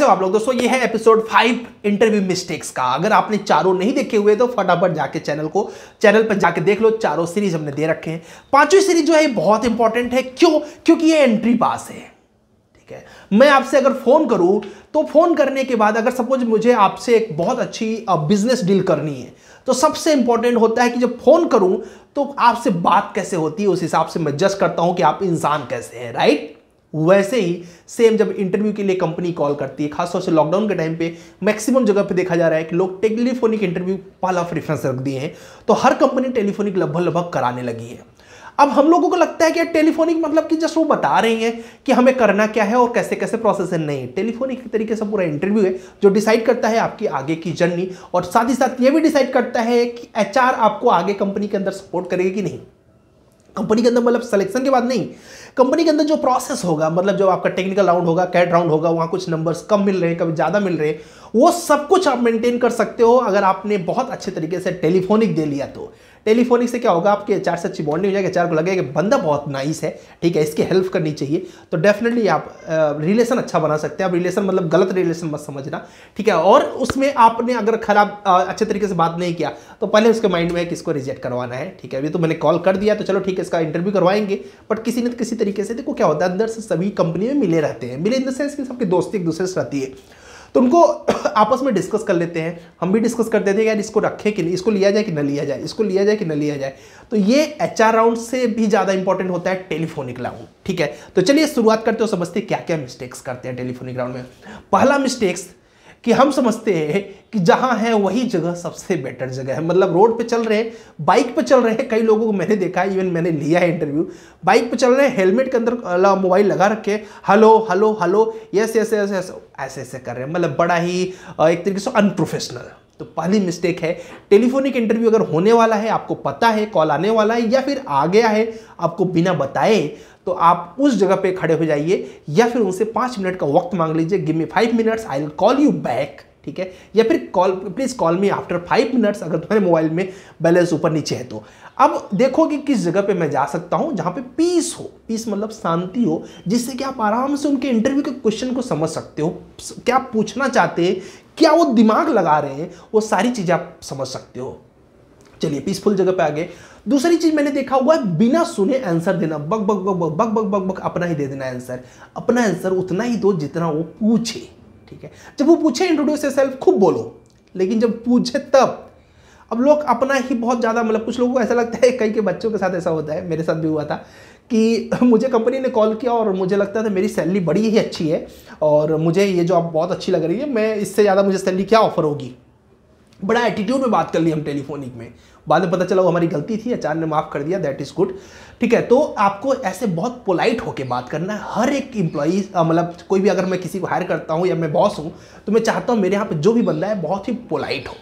कैसे हो आप लोग दोस्तों ये है एपिसोड फाइव इंटरव्यू मिस्टेक्स का अगर आपने चारों नहीं देखे हुए तो फटाफट जाके चैनल को चैनल पर जाके देख लो चारों सीरीज हमने दे रखे हैं पांचवी सीरीज जो है बहुत इंपॉर्टेंट है क्यों क्योंकि ये एंट्री पास है ठीक है मैं आपसे अगर फोन करूं तो फोन करने के बाद अगर सपोज मुझे आपसे एक बहुत अच्छी बिजनेस डील करनी है तो सबसे इंपॉर्टेंट होता है कि जब फोन करूं तो आपसे बात कैसे होती है उस हिसाब से मैं जज करता हूं कि आप इंसान कैसे हैं राइट वैसे ही सेम जब इंटरव्यू के लिए कंपनी कॉल करती है खासतौर से लॉकडाउन के टाइम पे मैक्सिमम जगह पे देखा जा रहा है कि लोग टेलीफोनिक इंटरव्यू पाला प्रेफरेंस रख दिए हैं तो हर कंपनी टेलीफोनिक लगभग लगभग कराने लगी है अब हम लोगों को लगता है कि टेलीफोनिक मतलब कि जस्ट वो बता रही हैं कि हमें करना क्या है और कैसे कैसे प्रोसेस है नहीं टेलीफोनिक तरीके से पूरा इंटरव्यू है जो डिसाइड करता है आपकी आगे की जर्नी और साथ ही साथ ये भी डिसाइड करता है कि एच आपको आगे कंपनी के अंदर सपोर्ट करेगी कि नहीं कंपनी के अंदर मतलब सिलेक्शन के बाद नहीं कंपनी के अंदर जो प्रोसेस होगा मतलब जो आपका टेक्निकल राउंड होगा कैट राउंड होगा वहाँ कुछ नंबर्स कम मिल रहे हैं कभी ज़्यादा मिल रहे हैं वो सब कुछ आप मेंटेन कर सकते हो अगर आपने बहुत अच्छे तरीके से टेलीफोनिक दे लिया तो टेलीफोनिक से क्या होगा आपके चार से अच्छी बॉन्डिंग हो जाएगी चार को लगेगा कि बंदा बहुत नाइस है ठीक है इसकी हेल्प करनी चाहिए तो डेफिनेटली आप रिलेशन अच्छा बना सकते हैं आप रिलेशन मतलब गलत रिलेशन मत समझना ठीक है और उसमें आपने अगर खराब अच्छे तरीके से बात नहीं किया तो पहले उसके माइंड में किसको रिजेक्ट करवाना है ठीक है अभी तो मैंने कॉल कर दिया तो चलो ठीक है इसका इंटरव्यू करवाएंगे बट किसी ने किसी तरीके से देखो क्या होता है अंदर से सभी कंपनी में मिले रहते हैं मिले इन द सेंस कि सबकी दोस्ती एक दूसरे से रहती है तो उनको आपस में डिस्कस कर लेते हैं हम भी डिस्कस कर देते हैं यार इसको रखें कि नहीं इसको लिया जाए कि ना लिया जाए इसको लिया जाए कि ना लिया जाए तो ये एच राउंड से भी ज़्यादा इंपॉर्टेंट होता है टेलीफोनिक राउंड ठीक है तो चलिए शुरुआत करते हो समझते क्या क्या मिस्टेक्स करते हैं टेलीफोनिक राउंड में पहला मिस्टेक्स कि हम समझते हैं कि जहां है वही जगह सबसे बेटर जगह है मतलब रोड पे चल रहे हैं बाइक पे चल रहे हैं कई लोगों को मैंने देखा है इवन मैंने लिया है इंटरव्यू बाइक पे चल रहे हैं हेलमेट के अंदर मोबाइल लगा रखे hello hello hello yes yes yes yes ऐसे ऐसे कर रहे हैं मतलब बड़ा ही एक तरीके से अनप्रोफेशनल तो पहली मिस्टेक है टेलीफोनिक इंटरव्यू अगर होने वाला है आपको पता है कॉल आने वाला है या फिर आ गया है आपको बिना बताए तो आप उस जगह पे खड़े हो जाइए या फिर उनसे पाँच मिनट का वक्त मांग लीजिए give me five minutes I will call you back ठीक है या फिर call please call me after five minutes अगर तुम्हारे मोबाइल में बैलेंस ऊपर नीचे है तो अब देखो कि किस जगह पे मैं जा सकता हूँ जहाँ पे पीस हो पीस मतलब शांति हो जिससे कि आप आराम से उनके इंटरव्यू के क्वेश्चन को समझ सकते हो क्या पूछना चाहते हैं क्या वो दिमाग लगा रहे हैं वो सारी चीज़ें आप समझ सकते हो चलिए पीसफुल जगह पे आ गए दूसरी चीज मैंने देखा हुआ है बिना सुने आंसर देना बक बक बक बक बक बक बक बक अपना ही दे देना आंसर अपना आंसर उतना ही दो जितना वो पूछे ठीक है जब वो पूछे इंट्रोड्यूस सेल्फ खूब बोलो लेकिन जब पूछे तब अब लोग अपना ही बहुत ज़्यादा मतलब कुछ लोगों को ऐसा लगता है कई के बच्चों के साथ ऐसा होता है मेरे साथ भी हुआ था कि मुझे कंपनी ने कॉल किया और मुझे लगता था मेरी सैलरी बड़ी ही अच्छी है और मुझे ये जॉब बहुत अच्छी लग रही है मैं इससे ज़्यादा मुझे सैलरी क्या ऑफर होगी बड़ा एटीट्यूड में बात कर ली हम टेलीफोनिक में बाद में पता चला वो हमारी गलती थी अचार ने माफ़ कर दिया दैट इज़ गुड ठीक है तो आपको ऐसे बहुत पोलाइट होकर बात करना है हर एक इम्प्लॉई मतलब कोई भी अगर मैं किसी को हायर करता हूँ या मैं बॉस हूँ तो मैं चाहता हूँ मेरे यहाँ पर जो भी बंदा है बहुत ही पोलाइट हो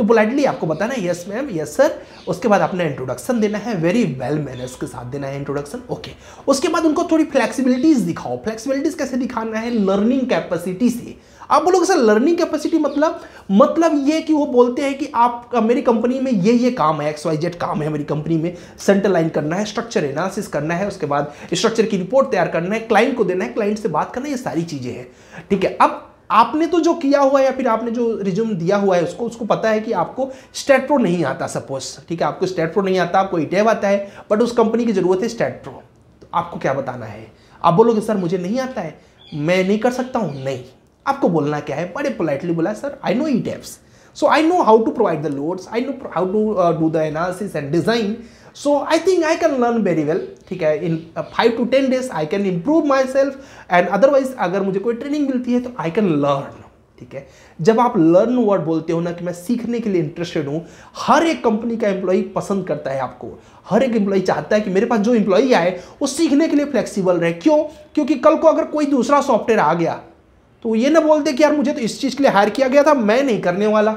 तो पोलाइटली आपको बताना है यस मैम यस सर उसके बाद आपने इंट्रोडक्शन देना है वेरी वेल मैनर्स के साथ देना है इंट्रोडक्शन ओके उसके बाद उनको थोड़ी फ्लेक्सिबिलिटीज दिखाओ फ्लेक्सिबिलिटीज कैसे दिखाना है लर्निंग कैपेसिटी से आप बोलोगे सर लर्निंग कैपेसिटी मतलब मतलब ये कि वो बोलते हैं कि आप मेरी कंपनी में ये ये काम है एक्स वाई जेड काम है मेरी कंपनी में सेंटर लाइन करना है स्ट्रक्चर एनालिसिस करना है उसके बाद स्ट्रक्चर की रिपोर्ट तैयार करना है क्लाइंट को देना है क्लाइंट से बात करना है ये सारी चीज़ें हैं ठीक है अब आपने तो जो किया हुआ है या फिर आपने जो रिज्यूम दिया हुआ है उसको उसको पता है कि आपको स्टेट प्रो नहीं आता सपोज ठीक है आपको स्टेट प्रो नहीं आता आपको ईटेव e आता है बट उस कंपनी की ज़रूरत है स्टेट प्रो तो आपको क्या बताना है आप बोलोगे सर मुझे नहीं आता है मैं नहीं कर सकता हूँ नहीं आपको बोलना क्या है बड़े पोलाइटली बोला sir I know uh so I know how to provide the loads I know how to do the analysis and design so I think I can learn very well ठीक है in five to ten days I can improve myself and otherwise अगर मुझे कोई training मिलती है तो आई can learn ठीक है जब आप लर्न वर्ड बोलते हो ना कि मैं सीखने के लिए इंटरेस्टेड हूँ हर एक कंपनी का एम्प्लॉई पसंद करता है आपको हर एक एम्प्लॉई चाहता है कि मेरे पास जो एम्प्लॉई आए वो सीखने के लिए फ्लेक्सीबल रहे क्यों क्योंकि कल को अगर कोई दूसरा सॉफ्टवेयर आ गया तो ये ना बोलते कि यार मुझे तो इस चीज़ के लिए हायर किया गया था मैं नहीं करने वाला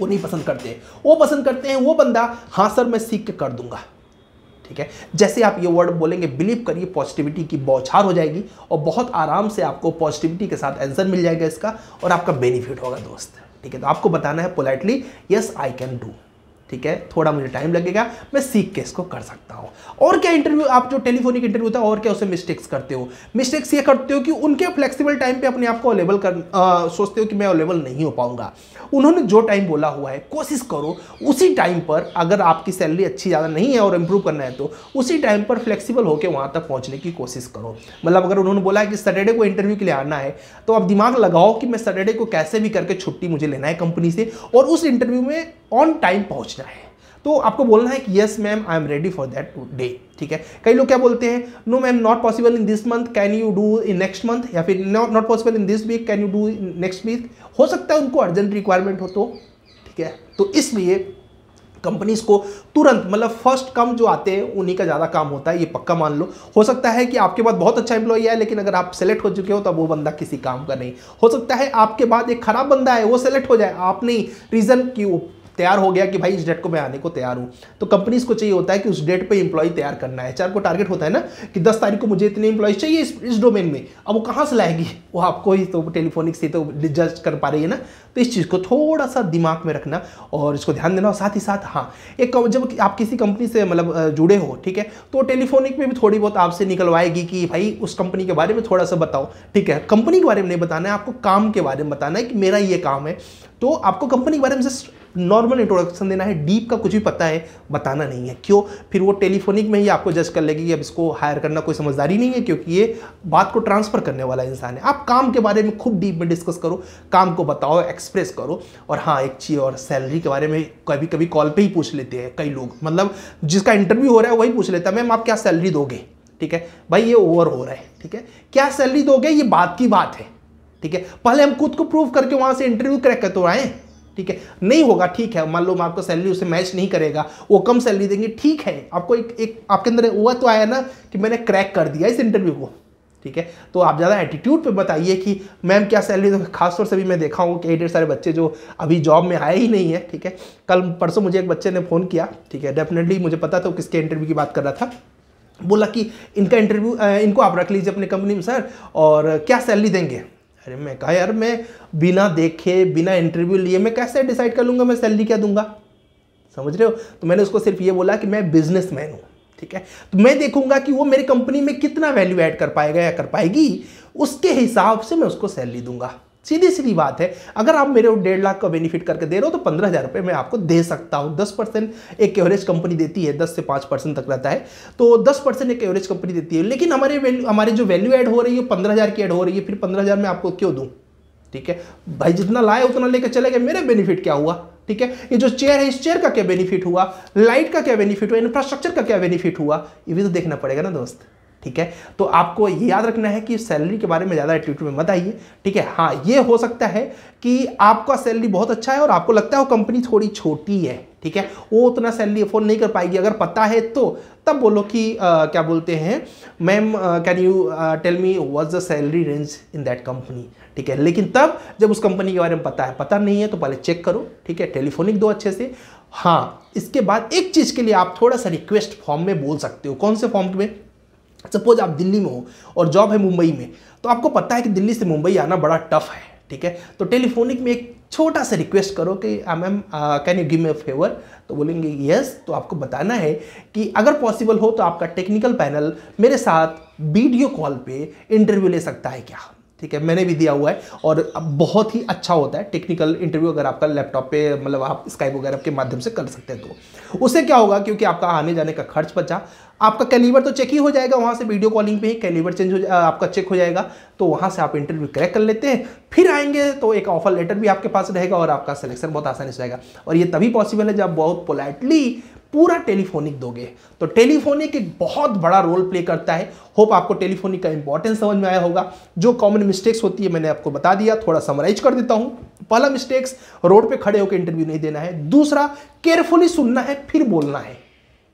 वो नहीं पसंद करते वो पसंद करते हैं वो बंदा हाँ सर मैं सीख के कर दूंगा ठीक है जैसे आप ये वर्ड बोलेंगे बिलीव करिए पॉजिटिविटी की बौछार हो जाएगी और बहुत आराम से आपको पॉजिटिविटी के साथ आंसर मिल जाएगा इसका और आपका बेनिफिट होगा दोस्त ठीक है तो आपको बताना है politely yes I can do ठीक है थोड़ा मुझे टाइम लगेगा मैं सीख के इसको कर सकता हूँ और क्या इंटरव्यू आप जो टेलीफोनिक इंटरव्यू होता है और क्या उसे मिस्टेक्स करते हो मिस्टेक्स ये करते हो कि उनके फ्लेक्सिबल टाइम पे अपने आप को अवेलेबल कर आ, सोचते हो कि मैं अवेलेबल नहीं हो पाऊंगा उन्होंने जो टाइम बोला हुआ है कोशिश करो उसी टाइम पर अगर आपकी सैलरी अच्छी ज़्यादा नहीं है और इम्प्रूव करना है तो उसी टाइम पर फ्लेक्सिबल होकर वहाँ तक पहुँचने की कोशिश करो मतलब अगर उन्होंने बोला है कि सैटरडे को इंटरव्यू के लिए आना है तो आप दिमाग लगाओ कि मैं सैटरडे को कैसे भी करके छुट्टी मुझे लेना है कंपनी से और उस इंटरव्यू में ऑन टाइम पहुंचना है तो आपको बोलना है कि yes ma'am I am ready for that day ठीक है कई लोग क्या बोलते हैं no ma'am not possible in this month can you do in next month या फिर not possible in this week can you do in next week हो सकता है उनको अर्जेंट रिक्वायरमेंट हो तो ठीक है तो इसलिए कंपनीज को तुरंत मतलब फर्स्ट कम जो आते हैं उन्हीं का ज़्यादा काम होता है ये पक्का मान लो हो सकता है कि आपके बाद बहुत अच्छा एम्प्लॉई है लेकिन अगर आप सेलेक्ट हो चुके हो तो वो बंदा किसी काम का नहीं हो सकता है आपके बाद एक खराब बंदा है वो सेलेक्ट हो जाए आप नहीं रीज़न कि वो तैयार हो गया कि भाई इस डेट को मैं आने को तैयार हूँ तो कंपनीज को चाहिए होता है कि उस डेट पर इंप्लॉय तैयार करना है एचआर को टारगेट होता है ना कि दस तारीख को मुझे इतने इंप्लॉयज चाहिए इस, इस डोमेन में अब वो कहाँ से लाएगी वो आपको ही तो टेलीफोनिक से तो जज कर पा रही है ना तो इस चीज़ को थोड़ा सा दिमाग में रखना और इसको ध्यान देना और साथ ही साथ हाँ एक जब आप किसी कंपनी से मतलब जुड़े हो ठीक है तो टेलीफोनिक में भी थोड़ी बहुत आपसे निकलवाएगी कि भाई उस कंपनी के बारे में थोड़ा सा बताओ ठीक है कंपनी के बारे में नहीं बताना है आपको काम के बारे में बताना है कि मेरा ये काम है तो आपको कंपनी के बारे में जस्ट नॉर्मल इंट्रोडक्शन देना है डीप का कुछ भी पता है बताना नहीं है क्यों फिर वो टेलीफोनिक में ही आपको जज कर लेगी कि अब इसको हायर करना कोई समझदारी नहीं है क्योंकि ये बात को ट्रांसफ़र करने वाला इंसान है आप काम के बारे में खूब डीप में डिस्कस करो काम को बताओ एक्सप्रेस करो और हाँ एक चीज़ और सैलरी के बारे में कभी कभी कॉल पर ही पूछ लेते हैं कई लोग मतलब जिसका इंटरव्यू हो रहा है वही पूछ लेता है मैम आप क्या सैलरी दोगे ठीक है भाई ये ओवर हो रहा है ठीक है क्या सैलरी दोगे ये बात की बात है ठीक है पहले हम खुद को प्रूव करके वहां से इंटरव्यू क्रैक कर तो आए ठीक है नहीं होगा ठीक है मान लो मैं आपको सैलरी उसे मैच नहीं करेगा वो कम सैलरी देंगे ठीक है आपको एक एक आपके अंदर हुआ तो आया ना कि मैंने क्रैक कर दिया इस इंटरव्यू को ठीक है तो आप ज़्यादा एटीट्यूड पे बताइए कि मैम क्या सैलरी तो खासतौर से भी मैं देखा हूँ कि ढेर सारे बच्चे जो अभी जॉब में आए ही नहीं है ठीक है कल परसों मुझे एक बच्चे ने फ़ोन किया ठीक है डेफिनेटली मुझे पता था किसके इंटरव्यू की बात कर रहा था बोला कि इनका इंटरव्यू इनको आप रख लीजिए अपनी कंपनी में सर और क्या सैलरी देंगे अरे मैं कहा यार मैं बिना देखे बिना इंटरव्यू लिए मैं कैसे डिसाइड कर लूँगा मैं सैलरी क्या दूंगा समझ रहे हो तो मैंने उसको सिर्फ ये बोला कि मैं बिज़नेस मैन हूँ ठीक है तो मैं देखूंगा कि वो मेरी कंपनी में कितना वैल्यू ऐड कर पाएगा या कर पाएगी उसके हिसाब से मैं उसको सैलरी दूंगा सीधी सीधी बात है अगर आप मेरे को डेढ़ लाख का बेनिफिट करके दे रहे हो तो पंद्रह हज़ार रुपये मैं आपको दे सकता हूँ दस परसेंट एक एवरेज कंपनी देती है दस से पाँच परसेंट तक रहता है तो दस परसेंट एक एवरेज कंपनी देती है लेकिन हमारे वैल्यू हमारे जो वैल्यू ऐड हो रही है पंद्रह हज़ार की ऐड हो रही है फिर पंद्रह हज़ार में आपको क्यों दूँ ठीक है भाई जितना लाए उतना लेकर चले गए मेरा बेनिफिट क्या हुआ ठीक है ये जो चेयर है इस चेयर का क्या बेनिफिट हुआ लाइट का क्या बेनिफिट हुआ इंफ्रास्ट्रक्चर का क्या बेनिफिट हुआ ये भी तो देखना पड़ेगा ना दोस्त ठीक है तो आपको ये याद रखना है कि सैलरी के बारे में ज़्यादा एटीट्यूड में मत आइए ठीक है हाँ ये हो सकता है कि आपका सैलरी बहुत अच्छा है और आपको लगता है वो कंपनी थोड़ी छोटी है ठीक है वो उतना सैलरी अफोर्ड नहीं कर पाएगी अगर पता है तो तब बोलो कि आ, क्या बोलते हैं ma'am can you tell me was the salary range in that company ठीक है लेकिन तब जब उस कंपनी के बारे में पता है पता नहीं है तो पहले चेक करो ठीक है टेलीफोनिक दो अच्छे से हाँ इसके बाद एक चीज़ के लिए आप थोड़ा सा रिक्वेस्ट फॉर्म में बोल सकते हो कौन से फॉर्म में सपोज आप दिल्ली में हो और जॉब है मुंबई में तो आपको पता है कि दिल्ली से मुंबई आना बड़ा टफ है ठीक है तो टेलीफोनिक में एक छोटा सा रिक्वेस्ट करो कि ma'am can you give me favour तो बोलेंगे यस तो आपको बताना है कि अगर पॉसिबल हो तो आपका टेक्निकल पैनल मेरे साथ वीडियो कॉल पे इंटरव्यू ले सकता है क्या ठीक है मैंने भी दिया हुआ है और बहुत ही अच्छा होता है टेक्निकल इंटरव्यू अगर आपका लैपटॉप पे मतलब आप स्काइप वगैरह के माध्यम से कर सकते हैं तो उससे क्या होगा क्योंकि आपका आने जाने का खर्च बचा आपका कैलिवर तो चेक ही हो जाएगा वहाँ से वीडियो कॉलिंग पे ही कैलिवर चेंज हो जा आपका चेक हो जाएगा तो वहाँ से आप इंटरव्यू क्रैक कर लेते हैं फिर आएंगे तो एक ऑफर लेटर भी आपके पास रहेगा और आपका सिलेक्शन बहुत आसानी से आएगा और ये तभी पॉसिबल है जब बहुत पोलाइटली पूरा टेलीफोनिक दोगे तो टेलीफोनिक एक बहुत बड़ा रोल प्ले करता है होप आपको टेलीफोनिक का इंपॉर्टेंस समझ में आया होगा जो कॉमन मिस्टेक्स होती है मैंने आपको बता दिया थोड़ा समराइज कर देता हूं पहला मिस्टेक्स रोड पे खड़े होकर इंटरव्यू नहीं देना है दूसरा केयरफुली सुनना है फिर बोलना है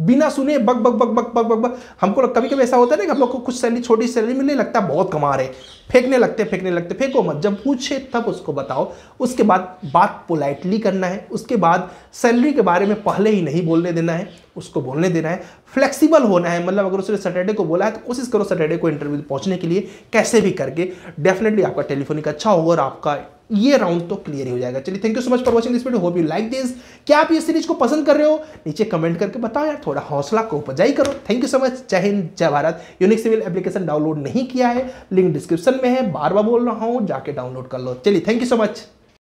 बिना सुने बक बक बक बक बक बक बक हमको कभी कभी ऐसा होता है ना कि हम लोग को कुछ सैलरी छोटी सैलरी मिलने लगता है बहुत कमा रहे फेंकने लगते फेंकने लगते फेंको मत जब पूछे तब उसको बताओ उसके बाद बात पोलाइटली करना है उसके बाद सैलरी के बारे में पहले ही नहीं बोलने देना है उसको बोलने देना है फ्लेक्सिबल होना है मतलब अगर उसने सैटरडे को बोला है तो कोशिश करो सैटरडे को इंटरव्यू पहुँचने के लिए कैसे भी करके डेफिनेटली आपका टेलीफोनिक अच्छा होगा और आपका ये राउंड तो क्लियर ही हो जाएगा चलिए thank you so much for watching this video hope you like this क्या आप ये सीरीज को पसंद कर रहे हो नीचे कमेंट करके बताओ यार थोड़ा हौसला को उपजाई करो थैंक यू सो मच जय हिंद जय Bharat unique civil application download नहीं किया है लिंक डिस्क्रिप्शन में है बार बार बोल रहा हूँ जाके डाउनलोड कर लो चलिए थैंक यू सो मच